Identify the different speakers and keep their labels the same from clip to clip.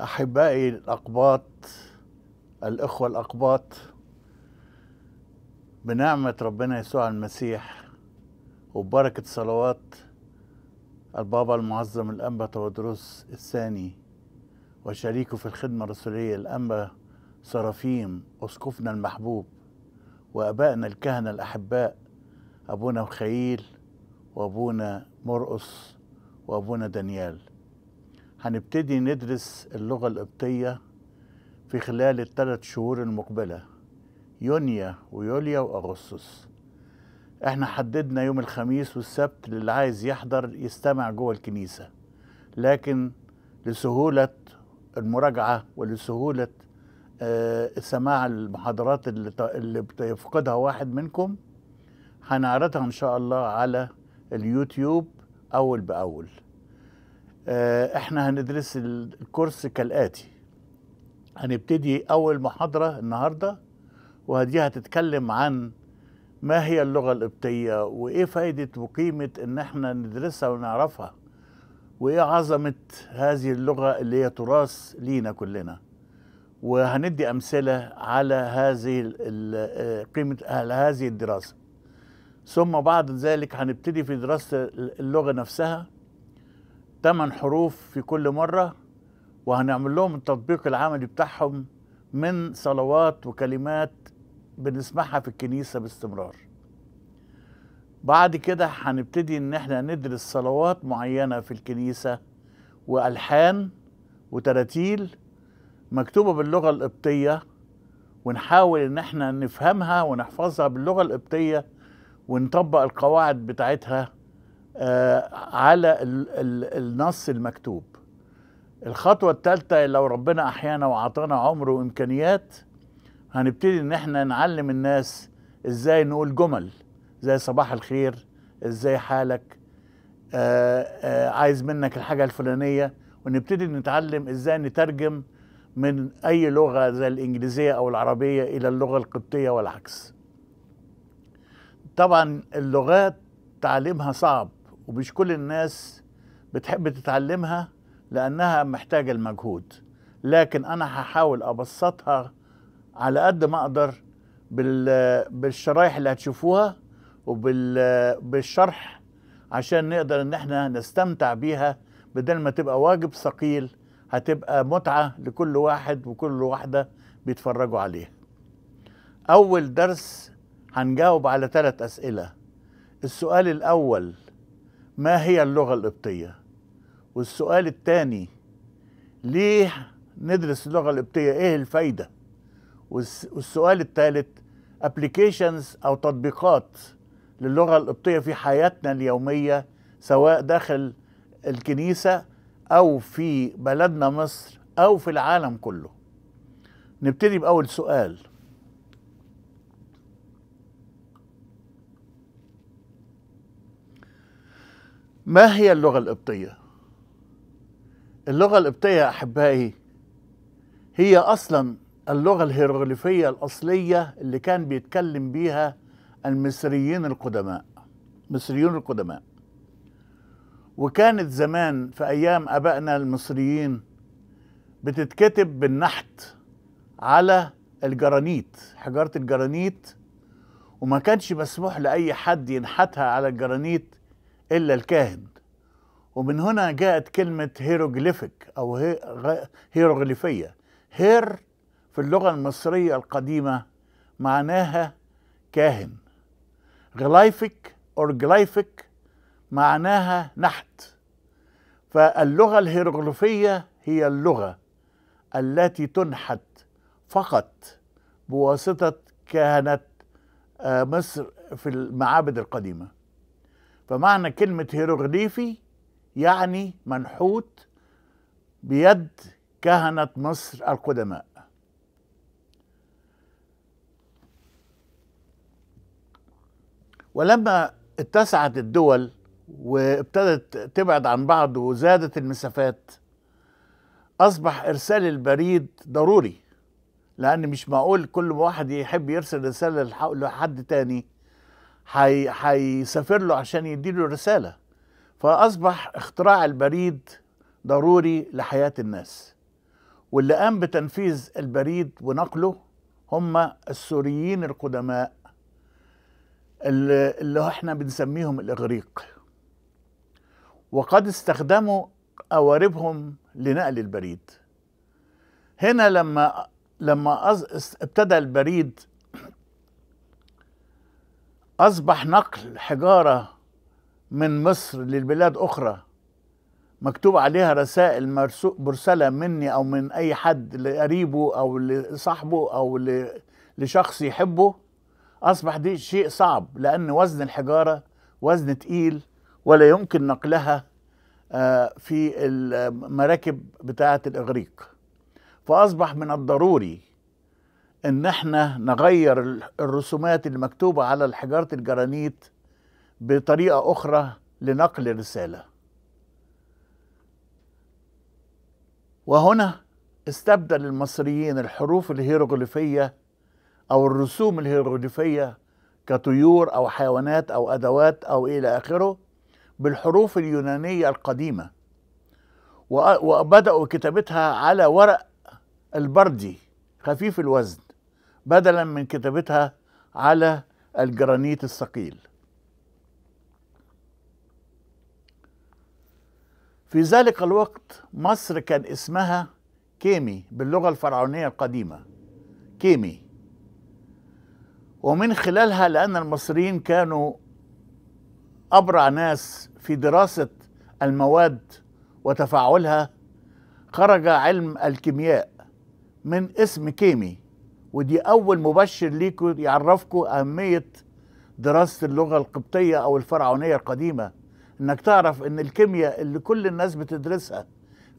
Speaker 1: أحبائي الأقباط الإخوة الأقباط بنعمة ربنا يسوع المسيح وببركة صلوات البابا المعظم الأنبا تودروس الثاني وشريكه في الخدمة الرسولية الأنبا سرافيم أسقفنا المحبوب وأبائنا الكهنة الأحباء أبونا مخيل وأبونا مرقص وأبونا دانيال هنبتدي ندرس اللغة القبطية في خلال الثلاث شهور المقبلة يونيا ويوليا وأغسطس احنا حددنا يوم الخميس والسبت للي عايز يحضر يستمع جوه الكنيسة لكن لسهولة المراجعة ولسهولة آه، سماع المحاضرات اللي بيفقدها واحد منكم هنعرضها ان شاء الله على اليوتيوب اول باول آه، احنا هندرس الكورس كالاتي هنبتدي اول محاضره النهارده ودي هتتكلم عن ما هي اللغه القبطيه وايه فائده وقيمه ان احنا ندرسها ونعرفها وايه عظمه هذه اللغه اللي هي تراث لينا كلنا وهندي امثله على هذه آه، قيمه على هذه الدراسه ثم بعد ذلك هنبتدي في دراسه اللغه نفسها ثمان حروف في كل مرة وهنعمل لهم التطبيق العملي بتاعهم من صلوات وكلمات بنسمعها في الكنيسة باستمرار بعد كده هنبتدي ان احنا ندرس صلوات معينة في الكنيسة وألحان وتراتيل مكتوبة باللغة القبطية ونحاول ان احنا نفهمها ونحفظها باللغة القبطية ونطبق القواعد بتاعتها آه، على النص المكتوب الخطوة الثالثة لو ربنا أحيانا وأعطانا عمر وإمكانيات هنبتدي إن احنا نعلم الناس إزاي نقول جمل زي صباح الخير إزاي حالك آآ آه، آآ آه، عايز منك الحاجة الفلانية ونبتدي نتعلم إزاي نترجم من أي لغة زي الإنجليزية أو العربية إلى اللغة القبطية والعكس طبعا اللغات تعليمها صعب ومش كل الناس بتحب تتعلمها لأنها محتاجة المجهود لكن أنا هحاول أبسطها على قد ما أقدر بالشرايح اللي هتشوفوها وبالشرح عشان نقدر ان احنا نستمتع بيها بدل ما تبقى واجب ثقيل هتبقى متعة لكل واحد وكل واحدة بيتفرجوا عليها أول درس هنجاوب على ثلاث أسئلة السؤال الأول ما هي اللغة القبطية والسؤال الثاني ليه ندرس اللغة القبطية ايه الفايدة والسؤال الثالث أبليكيشنز او تطبيقات للغة القبطية في حياتنا اليومية سواء داخل الكنيسة او في بلدنا مصر او في العالم كله نبتدي باول سؤال ما هي اللغة القبطية؟ اللغة القبطية أحبائي هي أصلا اللغة الهيروغليفية الأصلية اللي كان بيتكلم بيها المصريين القدماء مصريون القدماء وكانت زمان في أيام أبائنا المصريين بتتكتب بالنحت على الجرانيت حجارة الجرانيت وما كانش مسموح لأي حد ينحتها على الجرانيت إلا الكاهن ومن هنا جاءت كلمة هيروغليفيك أو هيروغليفية هير في اللغة المصرية القديمة معناها كاهن غلايفيك أورجلايفيك معناها نحت فاللغة الهيروغليفية هي اللغة التي تنحت فقط بواسطة كهنة آه، مصر في المعابد القديمة فمعنى كلمة هيروغليفي يعني منحوت بيد كهنة مصر القدماء ولما اتسعت الدول وابتدت تبعد عن بعض وزادت المسافات أصبح إرسال البريد ضروري لأن مش معقول كل واحد يحب يرسل رسالة لحد تاني هيسافر له عشان يديله رسالة فأصبح اختراع البريد ضروري لحياة الناس واللي قام بتنفيذ البريد ونقله هم السوريين القدماء اللي, اللي احنا بنسميهم الإغريق وقد استخدموا قواربهم لنقل البريد هنا لما لما ابتدى البريد أصبح نقل حجارة من مصر للبلاد أخرى مكتوب عليها رسائل مرسلة مني أو من أي حد لقريبه أو لصاحبه أو لشخص يحبه أصبح دي شيء صعب لأن وزن الحجارة وزن تقيل ولا يمكن نقلها آه، في المراكب بتاعة الإغريق فأصبح من الضروري ان احنا نغير الرسومات المكتوبة على حجاره الجرانيت بطريقه اخرى لنقل رساله وهنا استبدل المصريين الحروف الهيروغليفيه او الرسوم الهيروغليفيه كطيور او حيوانات او ادوات او الى اخره بالحروف اليونانيه القديمه وبداوا كتابتها على ورق البردي خفيف الوزن بدلا من كتابتها على الجرانيت الثقيل في ذلك الوقت مصر كان اسمها كيمي باللغة الفرعونية القديمة كيمي ومن خلالها لأن المصريين كانوا أبرع ناس في دراسة المواد وتفاعلها خرج علم الكيمياء من اسم كيمي ودي أول مبشر ليكم يعرفكم أهمية دراسة اللغة القبطية أو الفرعونية القديمة إنك تعرف إن الكيمياء اللي كل الناس بتدرسها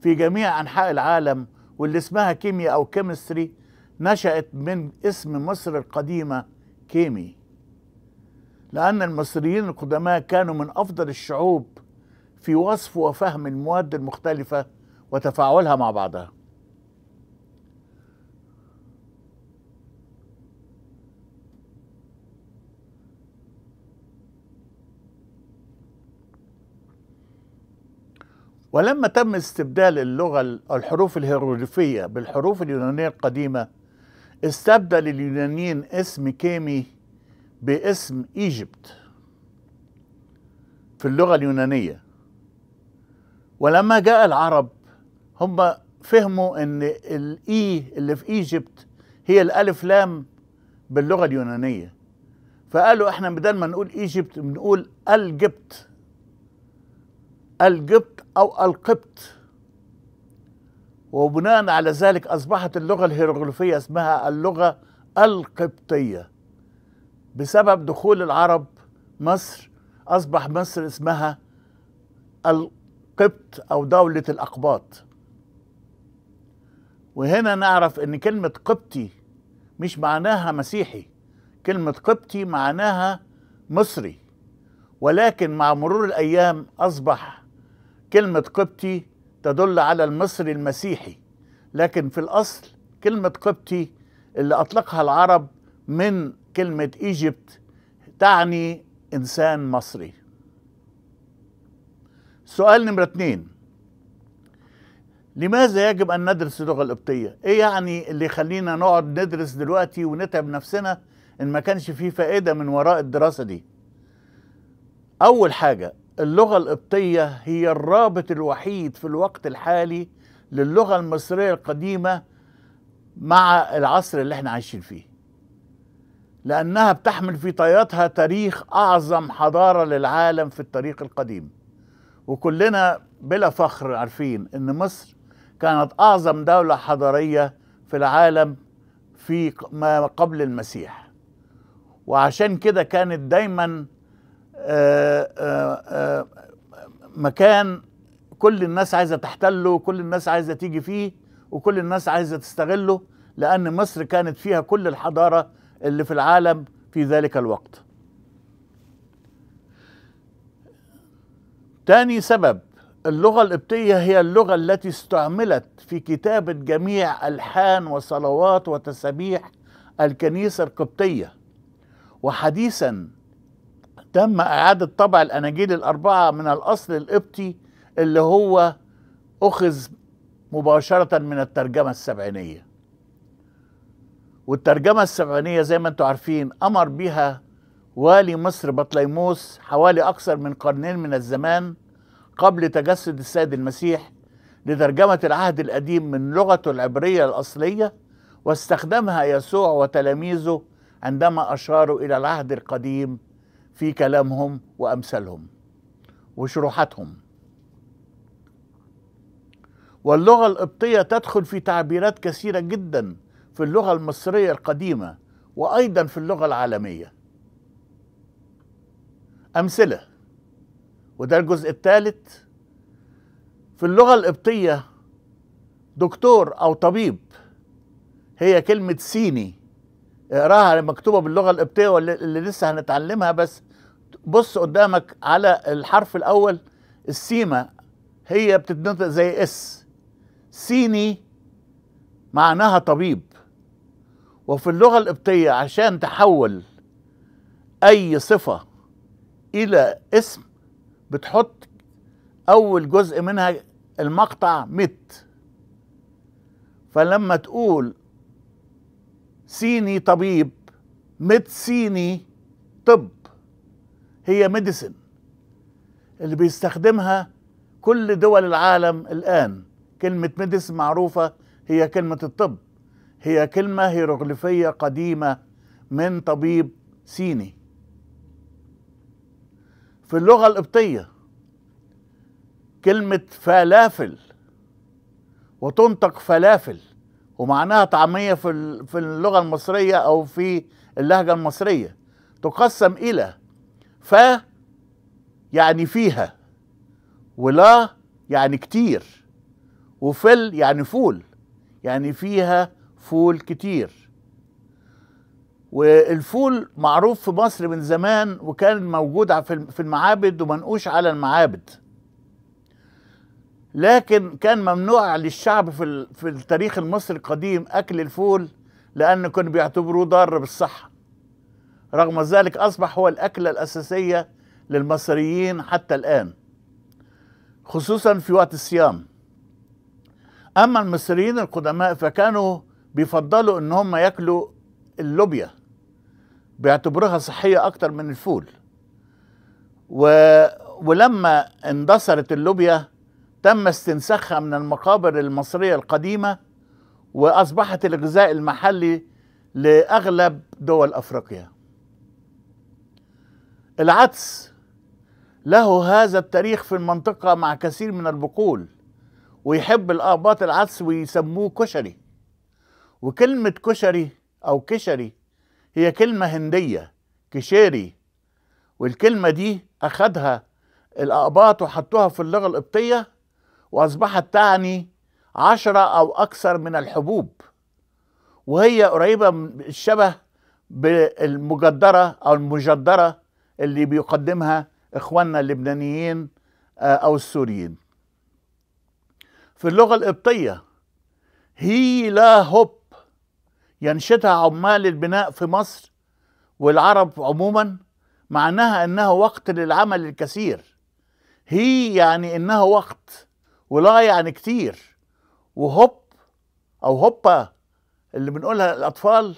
Speaker 1: في جميع أنحاء العالم واللي اسمها كيمياء أو كيمستري نشأت من اسم مصر القديمة كيمي لأن المصريين القدماء كانوا من أفضل الشعوب في وصف وفهم المواد المختلفة وتفاعلها مع بعضها ولما تم استبدال اللغة الحروف الهيروغليفية بالحروف اليونانية القديمة استبدل اليونانيين اسم كيمي باسم ايجيبت في اللغة اليونانية ولما جاء العرب هم فهموا ان الاي e اللي في ايجيبت هي الالف لام باللغة اليونانية فقالوا احنا بدل ما نقول ايجيبت بنقول الجبت القبط أو القبط وبناء على ذلك أصبحت اللغة الهيروغليفية اسمها اللغة القبطية بسبب دخول العرب مصر أصبح مصر اسمها القبط أو دولة الأقباط وهنا نعرف أن كلمة قبطي مش معناها مسيحي كلمة قبطي معناها مصري ولكن مع مرور الأيام أصبح كلمة قبطي تدل على المصري المسيحي لكن في الأصل كلمة قبطي اللي أطلقها العرب من كلمة إيجيبت تعني إنسان مصري سؤال نمرة اتنين لماذا يجب أن ندرس اللغة القبطية؟ إيه يعني اللي يخلينا نقعد ندرس دلوقتي ونتعب نفسنا إن ما كانش فيه فائدة من وراء الدراسة دي؟ أول حاجة اللغة القبطية هي الرابط الوحيد في الوقت الحالي للغة المصرية القديمة مع العصر اللي احنا عايشين فيه لأنها بتحمل في طياتها تاريخ أعظم حضارة للعالم في التاريخ القديم وكلنا بلا فخر عارفين أن مصر كانت أعظم دولة حضارية في العالم في ما قبل المسيح وعشان كده كانت دايما مكان كل الناس عايزه تحتله وكل الناس عايزه تيجي فيه وكل الناس عايزه تستغله لان مصر كانت فيها كل الحضاره اللي في العالم في ذلك الوقت تاني سبب اللغة القبطية هي اللغة التي استعملت في كتابة جميع ألحان وصلوات وتسابيح الكنيسة القبطية وحديثا تم إعادة طبع الأناجيل الأربعة من الأصل القبطي اللي هو أخذ مباشرة من الترجمة السبعينية والترجمة السبعينية زي ما انتم عارفين أمر بها والي مصر بطليموس حوالي أكثر من قرنين من الزمان قبل تجسد السيد المسيح لترجمة العهد القديم من لغته العبرية الأصلية واستخدمها يسوع وتلاميذه عندما أشاروا إلى العهد القديم في كلامهم وأمثالهم وشروحاتهم واللغة القبطية تدخل في تعبيرات كثيرة جدا في اللغة المصرية القديمة وأيضا في اللغة العالمية أمثلة وده الجزء الثالث في اللغة القبطية دكتور أو طبيب هي كلمة سيني اقراها مكتوبة باللغة القبطية اللي لسه هنتعلمها بس بص قدامك على الحرف الاول السيما هي بتتنطق زي اس سيني معناها طبيب وفي اللغه القبطيه عشان تحول اي صفه الى اسم بتحط اول جزء منها المقطع مت فلما تقول سيني طبيب مت سيني طب هي ميديسن اللي بيستخدمها كل دول العالم الآن كلمة ميديسن معروفة هي كلمة الطب هي كلمة هيروغليفية قديمة من طبيب سيني في اللغة القبطية كلمة فلافل وتنطق فلافل ومعناها طعمية في اللغة المصرية أو في اللهجة المصرية تقسم إلى ف يعني فيها ولا يعني كتير وفل يعني فول يعني فيها فول كتير والفول معروف في مصر من زمان وكان موجود في المعابد ومنقوش على المعابد لكن كان ممنوع للشعب في التاريخ المصري القديم اكل الفول لان كانوا بيعتبروه ضار بالصحه رغم ذلك أصبح هو الأكلة الأساسية للمصريين حتى الآن خصوصا في وقت الصيام أما المصريين القدماء فكانوا بيفضلوا إن هم ياكلوا اللوبيا بيعتبروها صحية أكتر من الفول و... ولما اندثرت اللوبيا تم استنساخها من المقابر المصرية القديمة وأصبحت الغذاء المحلي لأغلب دول أفريقيا العدس له هذا التاريخ في المنطقة مع كثير من البقول ويحب الأقباط العدس ويسموه كشري وكلمة كشري أو كشري هي كلمة هندية كشيري والكلمة دي أخدها الأقباط وحطوها في اللغة القبطية وأصبحت تعني عشرة أو أكثر من الحبوب وهي قريبة من الشبه بالمجدرة أو المجدرة اللي بيقدمها إخواننا اللبنانيين آه، أو السوريين في اللغة القبطية هي لا هوب ينشدها عمال البناء في مصر والعرب عموما معناها انه وقت للعمل الكثير هي يعني انه وقت ولا يعني كتير وهوب او هوبا اللي بنقولها الاطفال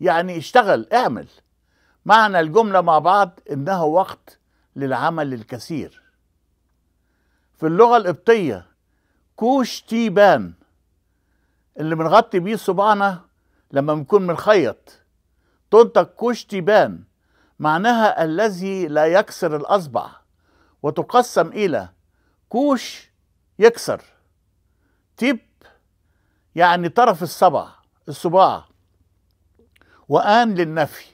Speaker 1: يعني اشتغل اعمل معنى الجملة مع بعض إنها وقت للعمل الكثير في اللغة القبطية كوش تيبان اللي بنغطي بيه صباعنا لما بنكون بنخيط تنطق كوش تيبان معناها الذي لا يكسر الأصبع وتقسم إلى كوش يكسر تيب يعني طرف الصبع الصباع وآن للنفي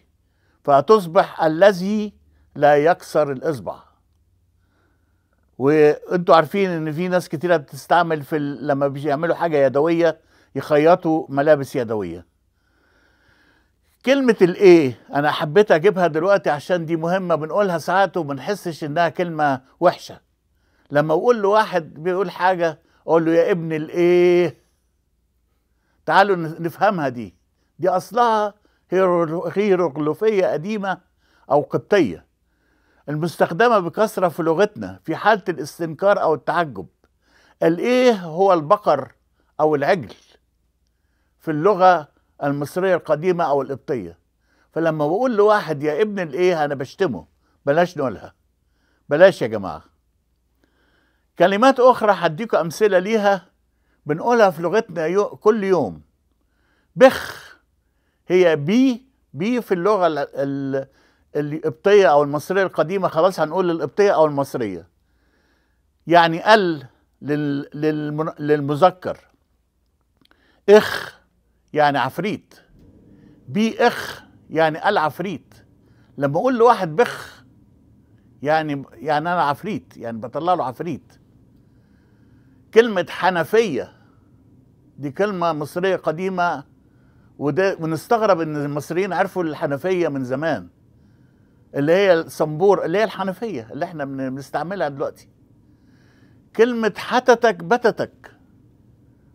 Speaker 1: فتصبح الذي لا يكسر الاصبع وانتوا عارفين ان في ناس كتيره بتستعمل في لما بيعملوا حاجه يدويه يخيطوا ملابس يدويه كلمة الايه انا حبيت اجيبها دلوقتي عشان دي مهمة بنقولها ساعات وبنحسش انها كلمة وحشة لما اقول له واحد بيقول حاجة اقول له يا ابن الايه تعالوا نفهمها دي دي اصلها هيروغليفية قديمة أو قبطية المستخدمة بكثرة في لغتنا في حالة الاستنكار أو التعجب الإيه هو البقر أو العجل في اللغة المصرية القديمة أو القبطية فلما بقول لواحد يا ابن الإيه أنا بشتمه بلاش نقولها بلاش يا جماعة كلمات أخرى هديكم أمثلة ليها بنقولها في لغتنا كل يوم بخ هي بي بي في اللغه القبطيه او المصريه القديمه خلاص هنقول القبطيه او المصريه يعني ال للمذكر اخ يعني عفريت بي اخ يعني العفريت لما اقول لواحد بخ يعني يعني انا عفريت يعني بطلع له عفريت كلمه حنفيه دي كلمه مصريه قديمه وده ونستغرب ان المصريين عرفوا الحنفيه من زمان اللي هي الصنبور اللي هي الحنفيه اللي احنا بنستعملها دلوقتي كلمه حتتك بتتك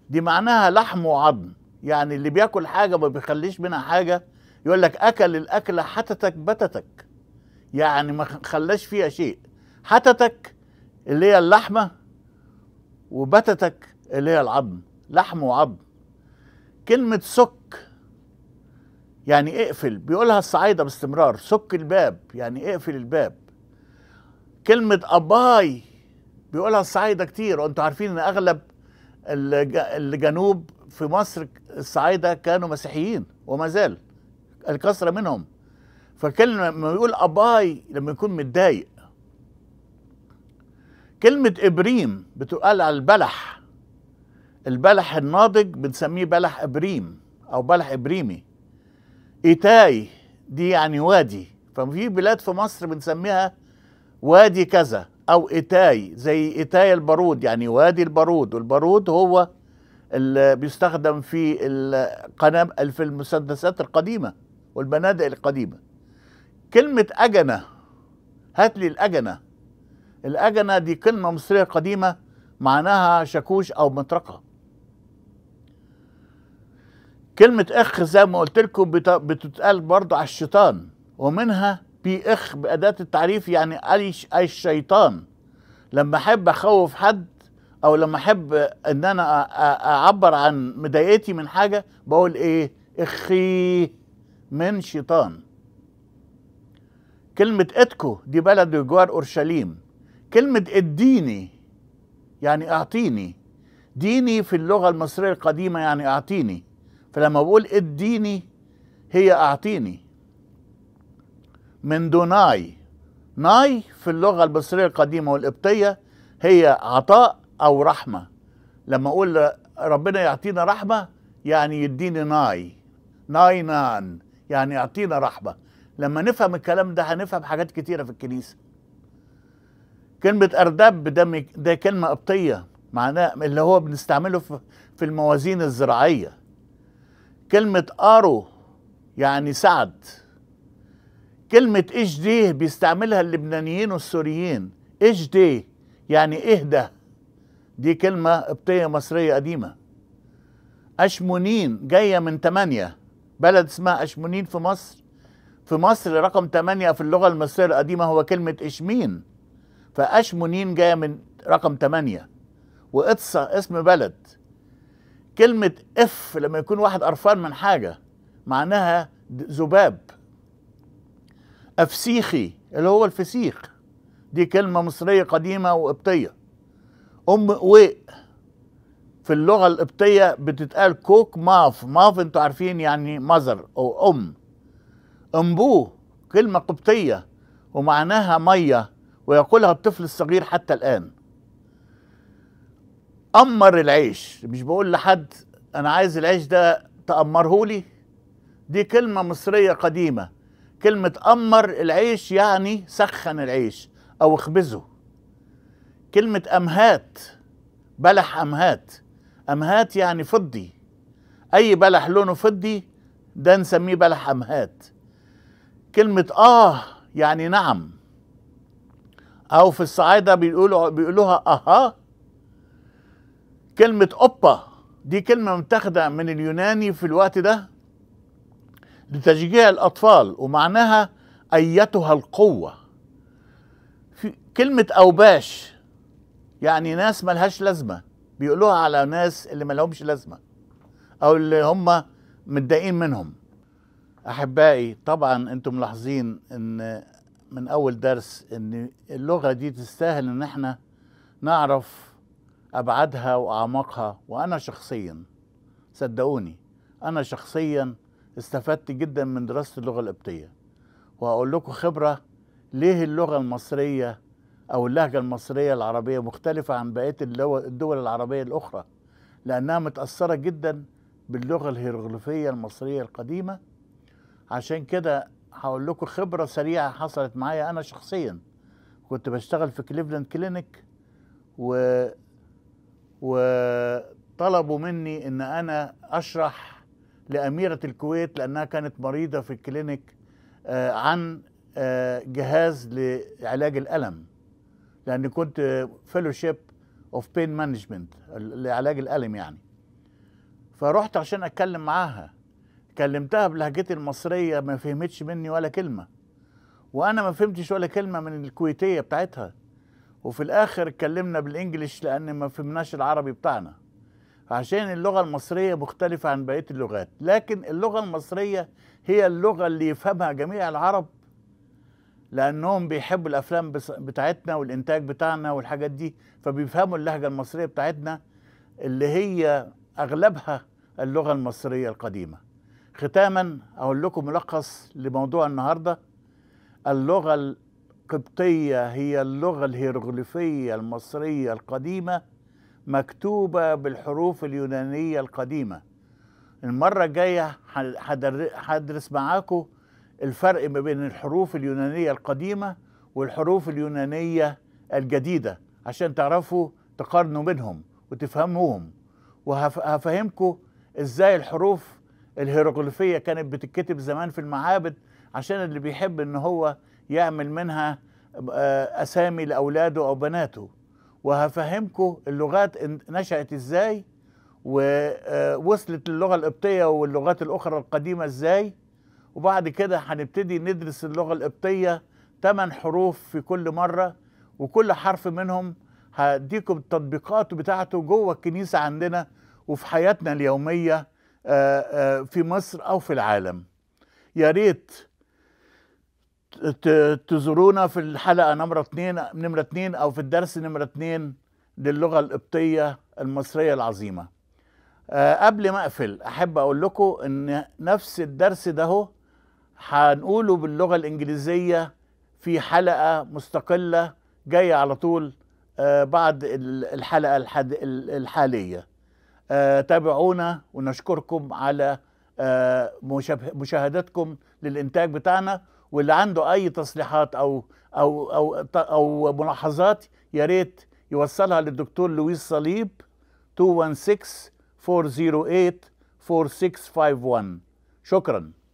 Speaker 1: دي معناها لحم وعظم يعني اللي بياكل حاجه ما بيخليش منها حاجه يقول لك اكل الاكله حتتك بتتك يعني ما خلاش فيها شيء حتتك اللي هي اللحمه وبتتك اللي هي العظم لحم وعظم كلمه سك يعني اقفل بيقولها الصعايده باستمرار سك الباب يعني اقفل الباب كلمه اباي بيقولها الصعايده كتير وانتم عارفين ان اغلب الجنوب في مصر الصعايده كانوا مسيحيين وما زال الكثره منهم فكلمه لما بيقول اباي لما يكون متضايق كلمه ابريم بتقال على البلح البلح الناضج بنسميه بلح ابريم او بلح ابريمي إيتاي دي يعني وادي ففي بلاد في مصر بنسميها وادي كذا أو إيتاي زي إيتاي البارود يعني وادي البارود والبارود هو اللي بيستخدم في القنابل في المسدسات القديمة والبنادق القديمة كلمة أجنة هات لي الأجنة الأجنة دي كلمة مصرية قديمة معناها شاكوش أو مطرقة كلمة اخ زي ما قلت لكم بتتقال برضه على الشيطان ومنها بي اخ بأداة التعريف يعني أي الشيطان لما أحب أخوف حد أو لما أحب إن أنا أعبر عن مضايقتي من حاجة بقول إيه إخي من شيطان كلمة إتكو دي بلد جوار أورشليم كلمة اديني يعني أعطيني ديني في اللغة المصرية القديمة يعني أعطيني فلما بقول اديني هي اعطيني من دوناي ناي في اللغة المصرية القديمة والقبطية هي عطاء أو رحمة لما أقول ربنا يعطينا رحمة يعني يديني ناي ناي نان يعني يعطينا رحمة لما نفهم الكلام ده هنفهم حاجات كتيرة في الكنيسة كلمة أردب ده, ده كلمة قبطية معناه اللي هو بنستعمله في الموازين الزراعية كلمة أرو يعني سعد كلمة إيش دي بيستعملها اللبنانيين والسوريين إيش دي يعني إهدى دي كلمة قبطية مصرية قديمة أشمونين جاية من تمانية بلد اسمها أشمونين في مصر في مصر رقم تمانية في اللغة المصرية القديمة هو كلمة إشمين فأشمونين جاية من رقم تمانية وإطسا اسم بلد كلمة اف لما يكون واحد قرفان من حاجة معناها ذباب أفسيخي اللي هو الفسيخ دي كلمة مصرية قديمة وقبطية أم وي في اللغة القبطية بتتقال كوك ماف ماف انتوا عارفين يعني مذر أو أم امبو كلمة قبطية ومعناها مية ويقولها الطفل الصغير حتى الآن امر العيش مش بقول لحد انا عايز العيش ده تامرهولي دي كلمه مصريه قديمه كلمه امر العيش يعني سخن العيش او اخبزه كلمه امهات بلح امهات امهات يعني فضي اي بلح لونه فضي ده نسميه بلح امهات كلمه اه يعني نعم او في الصعايده بيقولوا بيقولوها اها كلمة أوبا دي كلمة متاخدة من اليوناني في الوقت ده لتشجيع الأطفال ومعناها أيتها القوة في كلمة أوباش يعني ناس ملهاش لازمة بيقولوها على ناس اللي ملهمش لازمة أو اللي هم متضايقين منهم أحبائي طبعا أنتم ملاحظين أن من أول درس أن اللغة دي تستاهل أن احنا نعرف أبعدها وأعمقها وأنا شخصيا صدقوني أنا شخصيا استفدت جدا من دراسة اللغة القبطية وهقول لكم خبرة ليه اللغة المصرية أو اللهجة المصرية العربية مختلفة عن بقية الدول العربية الأخرى لأنها متأثرة جدا باللغة الهيروغليفية المصرية القديمة عشان كده هقول لكم خبرة سريعة حصلت معايا أنا شخصيا كنت بشتغل في كليفلاند كلينيك و وطلبوا مني ان انا اشرح لاميره الكويت لانها كانت مريضه في الكلينيك آه، عن آه، جهاز لعلاج الالم لاني كنت فيلوشيب اوف بين مانجمنت لعلاج الالم يعني فرحت عشان اتكلم معاها كلمتها بلهجتي المصريه ما فهمتش مني ولا كلمه وانا ما فهمتش ولا كلمه من الكويتيه بتاعتها وفي الاخر اتكلمنا بالانجليش لان ما فهمناش العربي بتاعنا عشان اللغه المصريه مختلفه عن بقيه اللغات لكن اللغه المصريه هي اللغه اللي يفهمها جميع العرب لانهم بيحبوا الافلام بتاعتنا والانتاج بتاعنا والحاجات دي فبيفهموا اللهجه المصريه بتاعتنا اللي هي اغلبها اللغه المصريه القديمه ختاما اقول لكم ملخص لموضوع النهارده اللغه القبطية هي اللغة الهيروغليفية المصرية القديمة مكتوبة بالحروف اليونانية القديمة المرة الجاية هدرس معاكم الفرق ما بين الحروف اليونانية القديمة والحروف اليونانية الجديدة عشان تعرفوا تقارنوا بينهم وتفهموهم وهفهمكم ازاي الحروف الهيروغليفية كانت بتتكتب زمان في المعابد عشان اللي بيحب ان هو يعمل منها آه، أسامي لأولاده أو بناته وهفهمكم اللغات نشأت إزاي ووصلت آه، للغة القبطية واللغات الأخرى القديمة إزاي وبعد كده هنبتدي ندرس اللغة القبطية ثمان حروف في كل مرة وكل حرف منهم هديكم التطبيقات بتاعته جوه الكنيسة عندنا وفي حياتنا اليومية آه، في مصر أو في العالم يا ريت تزورونا في الحلقة نمرة اثنين نمرة اثنين أو في الدرس نمرة اثنين للغة القبطية المصرية العظيمة أه قبل ما أقفل أحب أقول لكم إن نفس الدرس ده هو هنقوله باللغة الإنجليزية في حلقة مستقلة جاية على طول أه بعد الحلقة الحد الحالية أه تابعونا ونشكركم على آه، مشاهدتكم للإنتاج بتاعنا واللي عنده اي تصليحات او او او او ملاحظات يا ريت يوصلها للدكتور لويس صليب 216 408 4651 شكرا